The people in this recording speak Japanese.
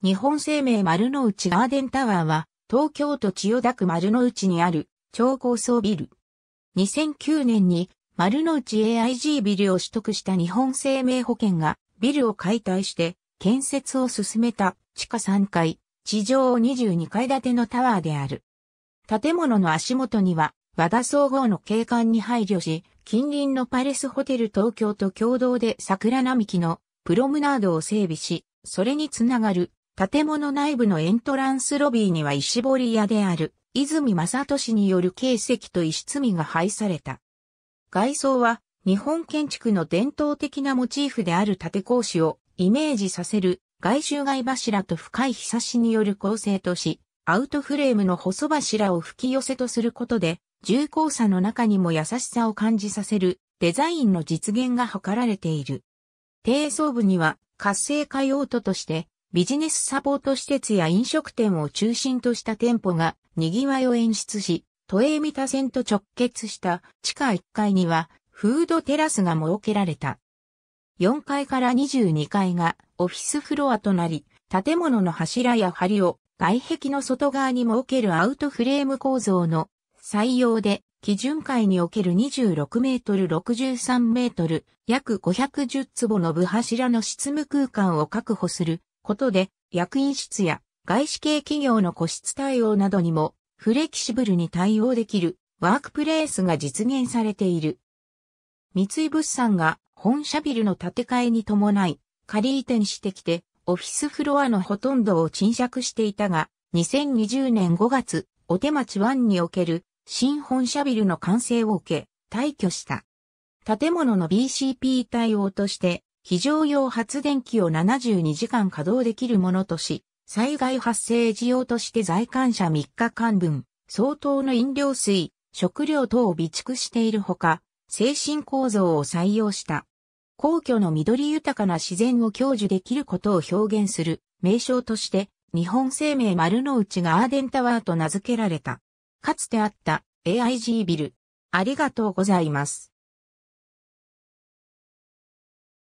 日本生命丸の内ガーデンタワーは、東京都千代田区丸の内にある超高層ビル。2009年に丸の内 AIG ビルを取得した日本生命保険がビルを解体して建設を進めた地下3階、地上22階建てのタワーである。建物の足元には和田総合の景観に配慮し、近隣のパレスホテル東京と共同で桜並木のプロムナードを整備し、それにつながる建物内部のエントランスロビーには石彫屋である、泉正俊による形跡と石積みが配された。外装は、日本建築の伝統的なモチーフである縦格子をイメージさせる外周外柱と深い日差しによる構成とし、アウトフレームの細柱を吹き寄せとすることで、重厚さの中にも優しさを感じさせるデザインの実現が図られている。低層部には活性化用途としてビジネスサポート施設や飲食店を中心とした店舗が賑わいを演出し、都営三田線と直結した地下1階にはフードテラスが設けられた。4階から22階がオフィスフロアとなり、建物の柱や梁を外壁の外側に設けるアウトフレーム構造の採用で基準階における26メートル63メートル約510坪の部柱の執務空間を確保することで、役員室や外資系企業の個室対応などにもフレキシブルに対応できるワークプレイスが実現されている。三井物産が本社ビルの建て替えに伴い仮移転してきてオフィスフロアのほとんどを賃借していたが2020年5月お手町湾における新本社ビルの完成を受け退去した。建物の BCP 対応として非常用発電機を72時間稼働できるものとし、災害発生時用として在館者3日間分、相当の飲料水、食料等を備蓄しているほか、精神構造を採用した。皇居の緑豊かな自然を享受できることを表現する名称として、日本生命丸の内ガーデンタワーと名付けられた。かつてあった AIG ビル。ありがとうございます。